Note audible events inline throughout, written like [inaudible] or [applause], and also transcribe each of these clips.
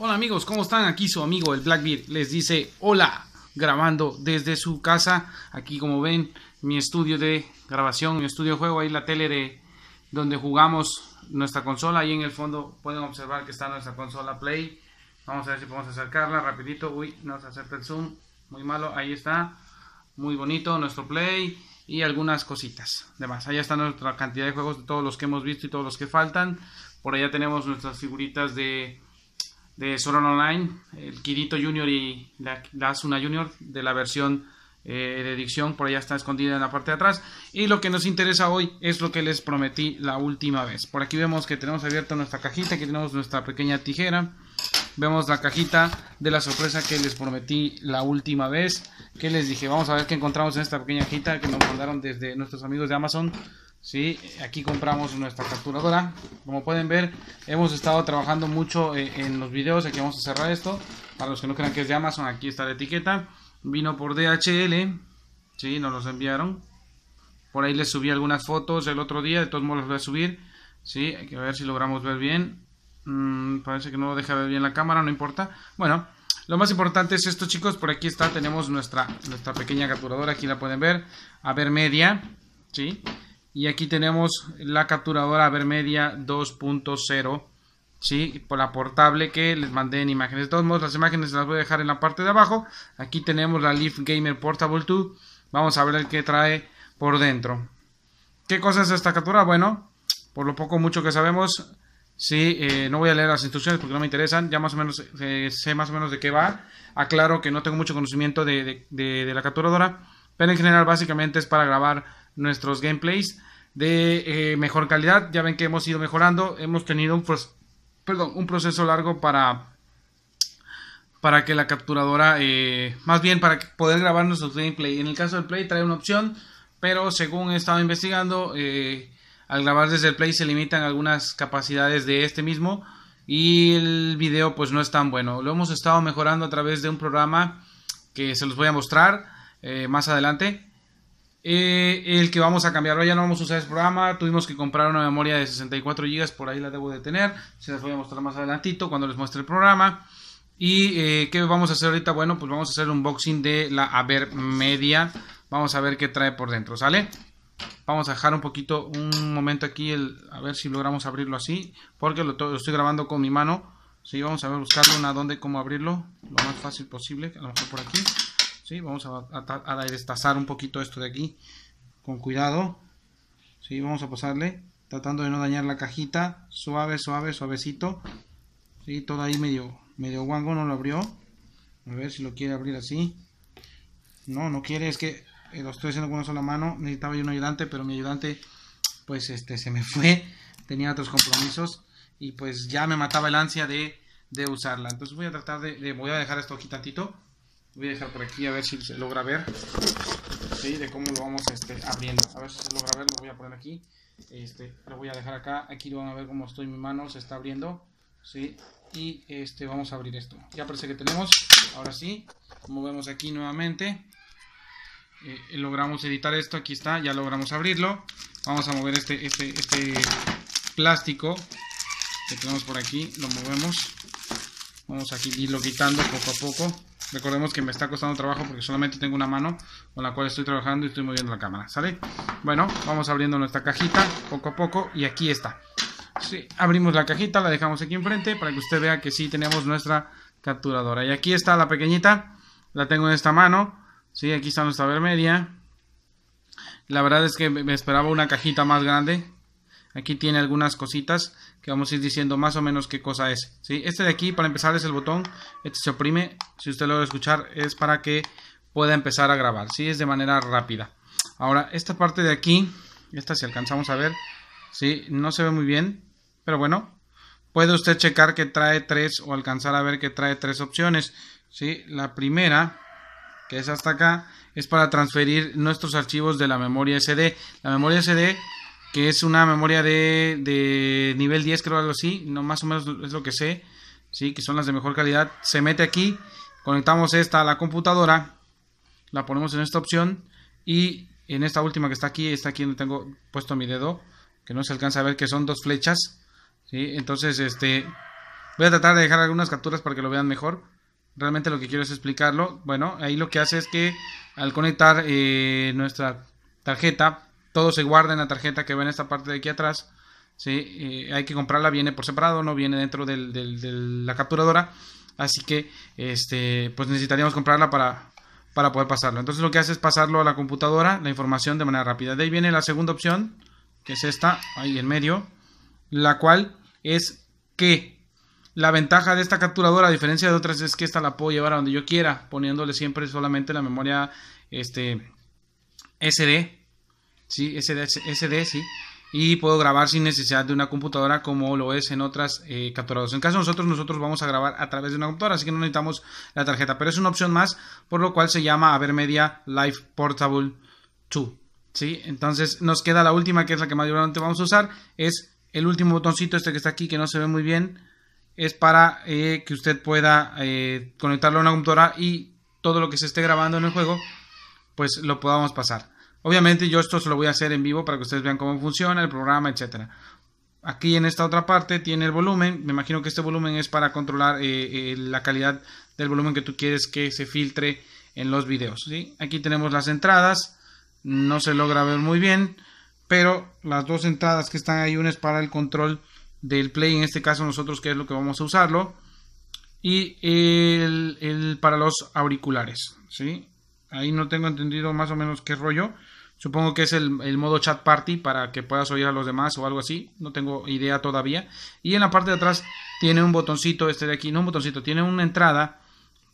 Hola amigos, ¿cómo están? Aquí su amigo el Blackbeard les dice hola grabando desde su casa. Aquí como ven mi estudio de grabación, mi estudio de juego, ahí la tele de donde jugamos nuestra consola. Ahí en el fondo pueden observar que está nuestra consola Play. Vamos a ver si podemos acercarla rapidito. Uy, nos acerca el zoom. Muy malo, ahí está. Muy bonito nuestro Play y algunas cositas. Además, ahí está nuestra cantidad de juegos de todos los que hemos visto y todos los que faltan. Por allá tenemos nuestras figuritas de de Soron Online, el Kirito Junior y la, la Asuna Junior de la versión eh, de edición, por allá está escondida en la parte de atrás. Y lo que nos interesa hoy es lo que les prometí la última vez. Por aquí vemos que tenemos abierta nuestra cajita, aquí tenemos nuestra pequeña tijera. Vemos la cajita de la sorpresa que les prometí la última vez. Que les dije, vamos a ver qué encontramos en esta pequeña cajita que nos mandaron desde nuestros amigos de Amazon. Sí, aquí compramos nuestra capturadora. Como pueden ver, hemos estado trabajando mucho eh, en los videos. Aquí vamos a cerrar esto. Para los que no crean que es de Amazon, aquí está la etiqueta. Vino por DHL. Sí, nos los enviaron. Por ahí les subí algunas fotos el otro día. De todos modos, las voy a subir. Sí, hay que ver si logramos ver bien. Mm, parece que no lo deja ver bien la cámara, no importa. Bueno, lo más importante es esto, chicos. Por aquí está, tenemos nuestra, nuestra pequeña capturadora. Aquí la pueden ver. A ver, media. Sí y aquí tenemos la capturadora Vermedia 2.0 ¿sí? por la portable que les mandé en imágenes de todos modos las imágenes las voy a dejar en la parte de abajo aquí tenemos la Leaf Gamer Portable 2 vamos a ver qué trae por dentro ¿qué cosa es esta captura? bueno por lo poco mucho que sabemos Sí, eh, no voy a leer las instrucciones porque no me interesan. Ya más o menos eh, sé más o menos de qué va. Aclaro que no tengo mucho conocimiento de, la capturadora, pero en general básicamente es para grabar nuestros gameplays de eh, mejor calidad. Ya ven que hemos ido mejorando. Hemos tenido un, perdón, un proceso largo para, para que la capturadora, eh, más bien para poder grabar nuestros gameplay. En el caso del Play trae una opción, pero según he estado investigando, eh, al grabar desde el Play se limitan algunas capacidades de este mismo y el video pues no es tan bueno. Lo hemos estado mejorando a través de un programa que se los voy a mostrar más adelante eh, el que vamos a cambiarlo, ya no vamos a usar ese programa. Tuvimos que comprar una memoria de 64 GB, por ahí la debo de tener. Se las voy a mostrar más adelantito cuando les muestre el programa. ¿Y que eh, qué vamos a hacer ahorita? Bueno, pues vamos a hacer un unboxing de la Aver Media. Vamos a ver qué trae por dentro, ¿sale? Vamos a dejar un poquito, un momento aquí, el, a ver si logramos abrirlo así. Porque lo, estoy grabando con mi mano. Sí, vamos a ver, buscarlo una donde cómo abrirlo. Lo más fácil posible, a lo mejor por aquí. ¿sí? Vamos a, destazar un poquito esto de aquí, con cuidado, ¿sí? Vamos a pasarle, tratando de no dañar la cajita, suave, suave, suavecito, ¿sí? Todo ahí medio, medio guango, no lo abrió, a ver si lo quiere abrir así, no, no quiere, es que eh, lo estoy haciendo con una sola mano, necesitaba yo un ayudante, pero mi ayudante, pues, este, se me [laughs] fue, tenía otros compromisos, y pues ya me mataba el ansia de, usarla, entonces voy a tratar de, de voy a dejar esto aquí tantito, voy a dejar por aquí a ver si se logra ver. ¿sí? De cómo lo vamos este, abriendo. A ver si se logra ver, lo voy a poner aquí. Este, lo voy a dejar acá. Aquí lo van a ver cómo estoy mi mano. Se está abriendo. ¿sí? Y este, vamos a abrir esto. Ya parece que tenemos. Ahora sí. Como vemos aquí nuevamente. Eh, logramos editar esto. Aquí está. Ya logramos abrirlo. Vamos a mover este, este, este plástico que tenemos por aquí. Lo movemos. Vamos a irlo quitando poco a poco. Recordemos que me está costando trabajo porque solamente tengo una mano con la cual estoy trabajando y estoy moviendo la cámara, ¿sale? Bueno, vamos abriendo nuestra cajita poco a poco y aquí está. Sí, abrimos la cajita, la dejamos aquí enfrente para que usted vea que sí tenemos nuestra capturadora. Y aquí está la pequeñita, la tengo en esta mano, sí, aquí está nuestra vermedia. La verdad es que me esperaba una cajita más grande, Aquí tiene algunas cositas que vamos a ir diciendo más o menos qué cosa es. ¿sí? Este de aquí, para empezar, es el botón. Este se oprime. Si usted lo va a escuchar, es para que pueda empezar a grabar. ¿sí? Es de manera rápida. Ahora, esta parte de aquí, esta si alcanzamos a ver, ¿sí? no se ve muy bien. Pero bueno, puede usted checar que trae tres o alcanzar a ver que trae tres opciones. ¿sí? La primera que es hasta acá, es para transferir nuestros archivos de la memoria SD. La memoria SD que es una memoria de, de nivel 10, creo algo así, no, más o menos es lo que sé, ¿sí? que son las de mejor calidad. Se mete aquí, conectamos esta a la computadora, la ponemos en esta opción y en esta última que está aquí, está aquí donde tengo puesto mi dedo, que no se alcanza a ver que son dos flechas. Entonces, este, voy a tratar de dejar algunas capturas para que lo vean mejor. Realmente lo que quiero es explicarlo. Bueno, ahí lo que hace es que al conectar eh, nuestra tarjeta todo se guarda en la tarjeta que ve en esta parte de aquí atrás. ¿sí? hay que comprarla, viene por separado, no viene dentro de la capturadora. Así que este, pues necesitaríamos comprarla para, para poder pasarlo. Entonces lo que hace es pasarlo a la computadora, la información de manera rápida. De ahí viene la segunda opción, que es esta, ahí en medio, la cual es que la ventaja de esta capturadora, a diferencia de otras, es que esta la puedo llevar a donde yo quiera, poniéndole siempre solamente la memoria este, SD ¿sí? SD, ¿sí? y puedo grabar sin necesidad de una computadora como lo es en otras eh, capturadoras. En caso de nosotros, nosotros vamos a grabar a través de una computadora, así que no necesitamos la tarjeta, pero es una opción más, por lo cual se llama Avermedia Live Portable 2. ¿sí? Entonces nos queda la última, que es la que mayormente vamos a usar, es el último botoncito, este que está aquí, que no se ve muy bien, es para eh, que usted pueda eh, conectarlo a una computadora y todo lo que se esté grabando en el juego, pues lo podamos pasar. Obviamente yo esto se lo voy a hacer en vivo para que ustedes vean cómo funciona el programa, etcétera. Aquí en esta otra parte tiene el volumen. Me imagino que este volumen es para controlar eh, eh, la calidad del volumen que tú quieres que se filtre en los videos. ¿sí? Aquí tenemos las entradas. No se logra ver muy bien. Pero las dos entradas que están ahí, una es para el control del play. En este caso nosotros que es lo que vamos a usarlo. Y el, el para los auriculares. ¿sí? Ahí no tengo entendido más o menos qué rollo. Supongo que es el, modo chat party para que puedas oír a los demás o algo así. No tengo idea todavía. Y en la parte de atrás tiene un botoncito, este de aquí, no un botoncito, tiene una entrada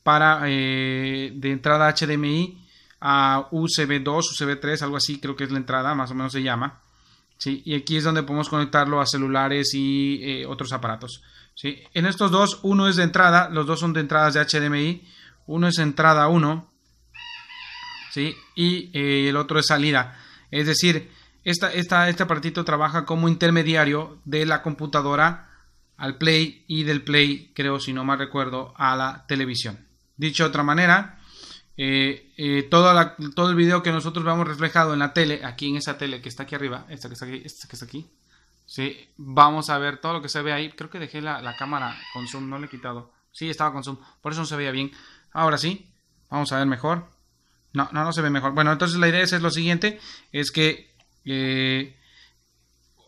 para eh, de entrada HDMI a USB 2, USB 3, algo así, creo que es la entrada, más o menos se llama. ¿sí? Y aquí es donde podemos conectarlo a celulares y eh, otros aparatos. ¿sí? En estos dos, uno es de entrada, los dos son de entradas de HDMI. Uno es entrada 1 y eh, el otro es salida. Es decir, esta, esta, este aparatito trabaja como intermediario de la computadora al play y del play, creo si no mal recuerdo, a la televisión. Dicho de otra manera, eh, eh, todo el video que nosotros vemos reflejado en la tele, aquí en esa tele que está aquí arriba, esta que está que está aquí, ¿sí? vamos a ver todo lo que se ve ahí. Creo que dejé la, la cámara con zoom, no le he quitado. Sí, estaba con zoom, por eso no se veía bien. Ahora sí, vamos a ver mejor. No, no, no se ve mejor. Bueno, entonces la idea es, es lo siguiente, es que eh,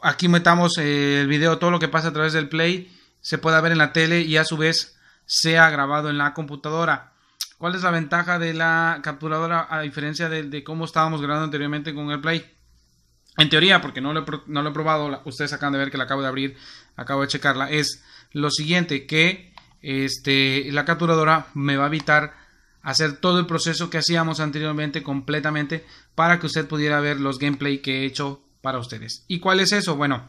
aquí metamos eh, el video, todo lo que pasa a través del Play se pueda ver en la tele y a su vez sea grabado en la computadora. ¿Cuál es la ventaja de la capturadora a diferencia de, cómo estábamos grabando anteriormente con el Play? En teoría, porque no lo, he, probado, ustedes acaban de ver que la acabo de abrir, acabo de checarla, es lo siguiente, que este, la capturadora me va a evitar hacer todo el proceso que hacíamos anteriormente completamente para que usted pudiera ver los gameplay que he hecho para ustedes. ¿Y cuál es eso? Bueno,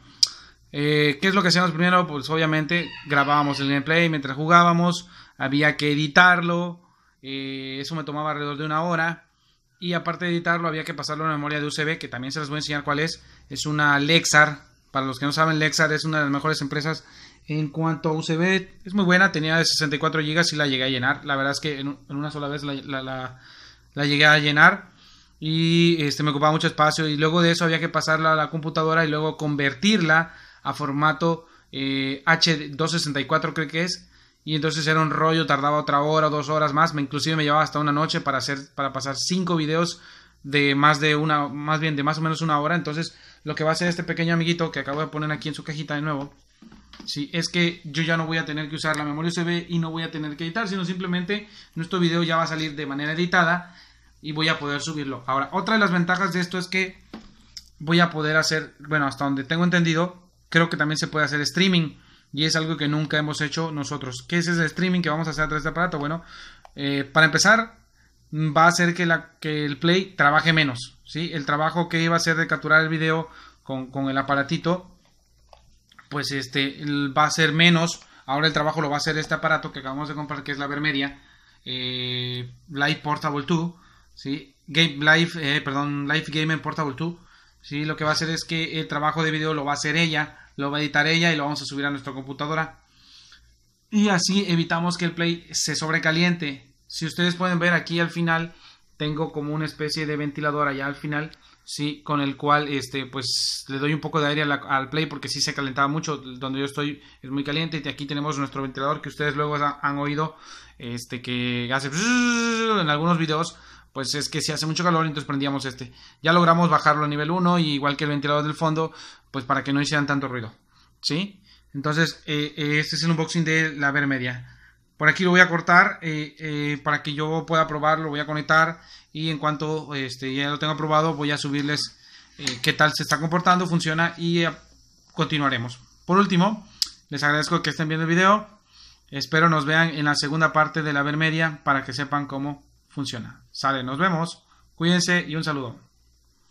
eh, ¿qué es lo que hacíamos primero? Pues obviamente grabábamos el gameplay mientras jugábamos, había que editarlo, eh, eso me tomaba alrededor de una hora. Y aparte de editarlo, había que pasarlo a la memoria de USB, que también se les voy a enseñar cuál es. Es una Lexar. Para los que no saben, Lexar es una de las mejores empresas en cuanto a USB, es muy buena, tenía de 64 GB y la llegué a llenar. La verdad es que en, una sola vez la, llegué a llenar y este, me ocupaba mucho espacio. Y luego de eso había que pasarla a la computadora y luego convertirla a formato H264, eh, creo que es. Y entonces era un rollo, tardaba otra hora, dos horas más. Me, inclusive me llevaba hasta una noche para, hacer, para pasar cinco videos de más de una, más bien de más o menos una hora. Entonces, lo que va a hacer este pequeño amiguito que acabo de poner aquí en su cajita de nuevo si, es que yo ya no voy a tener que usar la memoria USB y no voy a tener que editar, sino simplemente nuestro video ya va a salir de manera editada y voy a poder subirlo. Ahora, otra de las ventajas de esto es que voy a poder hacer, bueno, hasta donde tengo entendido, creo que también se puede hacer streaming y es algo que nunca hemos hecho nosotros. ¿Qué es ese streaming que vamos a hacer a través de este aparato? Bueno, eh, para empezar, va a hacer que, la, que el Play trabaje menos, ¿sí? El trabajo que iba a hacer de capturar el video con, con el aparatito pues este va a ser menos. Ahora el trabajo lo va a hacer este aparato que acabamos de comprar, que es la Vermedia eh, Live Portable 2, ¿sí? Game, Live, eh, perdón, Live Game Portable 2. ¿sí? Lo que va a hacer es que el trabajo de video lo va a hacer ella, lo va a editar ella y lo vamos a subir a nuestra computadora. Y así evitamos que el Play se sobrecaliente. Si ustedes pueden ver aquí al final, tengo como una especie de ventilador allá al final con el cual este, pues le doy un poco de aire al play porque si se calentaba mucho. Donde yo estoy es muy caliente. Y aquí tenemos nuestro ventilador que ustedes luego han, oído este, que hace en algunos videos. Pues es que si hace mucho calor, entonces prendíamos este. Ya logramos bajarlo a nivel 1, y igual que el ventilador del fondo, pues para que no hicieran tanto ruido. ¿Sí? Entonces, eh, este es el unboxing de la vermedia. Por aquí lo voy a cortar eh, eh, para que yo pueda probarlo, lo voy a conectar y en cuanto este, ya lo tenga probado voy a subirles eh, qué tal se está comportando, funciona y continuaremos. Por último, les agradezco que estén viendo el video. Espero nos vean en la segunda parte de la media para que sepan cómo funciona. Sale, nos vemos. Cuídense y un saludo.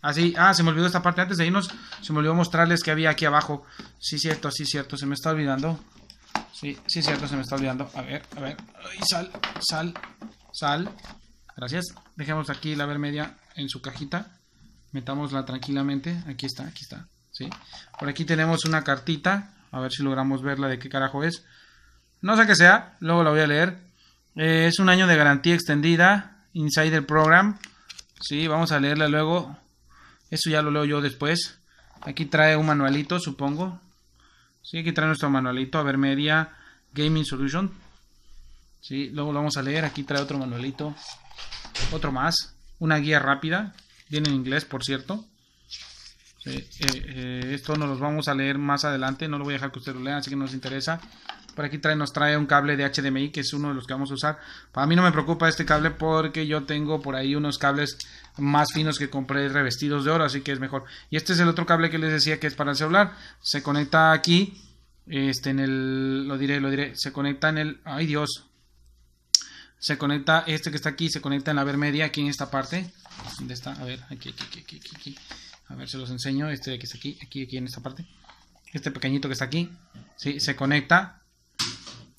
Así, ah, ah, se me olvidó esta parte antes de irnos. Se me olvidó mostrarles que había aquí abajo. Sí, cierto, sí, cierto. Se me está olvidando. Sí, sí es cierto, se me está olvidando. A ver, a ver. sal, sal, sal. Gracias. Dejemos aquí la ver media en su cajita. Metámosla tranquilamente. Aquí está, aquí está. ¿sí? Por aquí tenemos una cartita. A ver si logramos verla de qué carajo es. No sé qué sea, luego la voy a leer. Eh, es un año de garantía extendida. Insider Program. Sí, vamos a leerla luego. Eso ya lo leo yo después. Aquí trae un manualito, supongo. ¿sí? Aquí trae nuestro manualito media Gaming Solution. ¿sí? Luego lo vamos a leer. Aquí trae otro manualito. Otro más. Una guía rápida. Viene en inglés, por cierto. Eh, eh, esto nos los vamos a leer más adelante. No lo voy a dejar que usted lo lea, así que no nos interesa. Por aquí trae, nos trae un cable de HDMI que es uno de los que vamos a usar. Para mí no me preocupa este cable porque yo tengo por ahí unos cables más finos que compré revestidos de oro, así que es mejor. Y este es el otro cable que les decía que es para el celular. Se conecta aquí, este en el, lo diré, lo diré, se conecta en el, ay Dios, se conecta este que está aquí, se conecta en la ver media, aquí en esta parte. ¿Dónde está? A ver, aquí, aquí, aquí, aquí, aquí. A ver, se los enseño. Este que está aquí, aquí, aquí en esta parte. Este pequeñito que está aquí. Sí, se conecta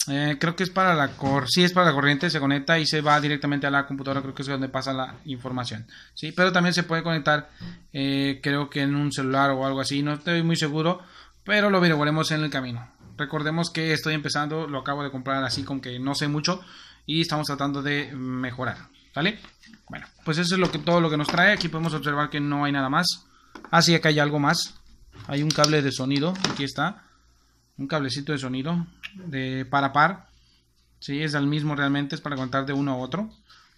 eh, creo que es para la corriente. Sí, es para la corriente. Se conecta y se va directamente a la computadora. Creo que es donde pasa la información. Sí, pero también se puede conectar. Eh, creo que en un celular o algo así. No estoy muy seguro. Pero lo veremos en el camino. Recordemos que estoy empezando. Lo acabo de comprar así con que no sé mucho. Y estamos tratando de mejorar. ¿Vale? Bueno, pues eso es lo que, todo lo que nos trae. Aquí podemos observar que no hay nada más. Ah, sí, acá hay algo más. Hay un cable de sonido. Aquí está. Un cablecito de sonido de par a par. Si es el mismo realmente, es para contar de uno a otro.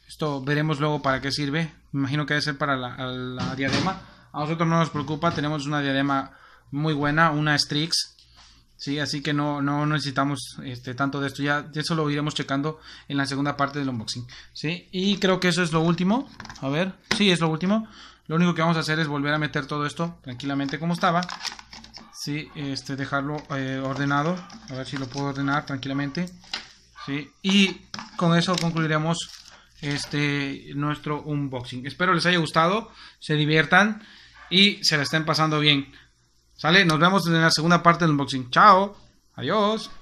Esto veremos luego para qué sirve. Me imagino que debe ser para la, diadema. A nosotros no nos preocupa, tenemos una diadema muy buena, una Strix. Sí, así que no, no necesitamos este, tanto de esto. Ya eso lo iremos checando en la segunda parte del unboxing. ¿sí? Y creo que eso es lo último. A ver, si es lo último. Lo único que vamos a hacer es volver a meter todo esto tranquilamente como estaba este, dejarlo eh, ordenado, a ver si lo puedo ordenar tranquilamente. Y con eso concluiremos este, nuestro unboxing. Espero les haya gustado, se diviertan y se la estén pasando bien. ¿Sale? Nos vemos en la segunda parte del unboxing. Chao, adiós.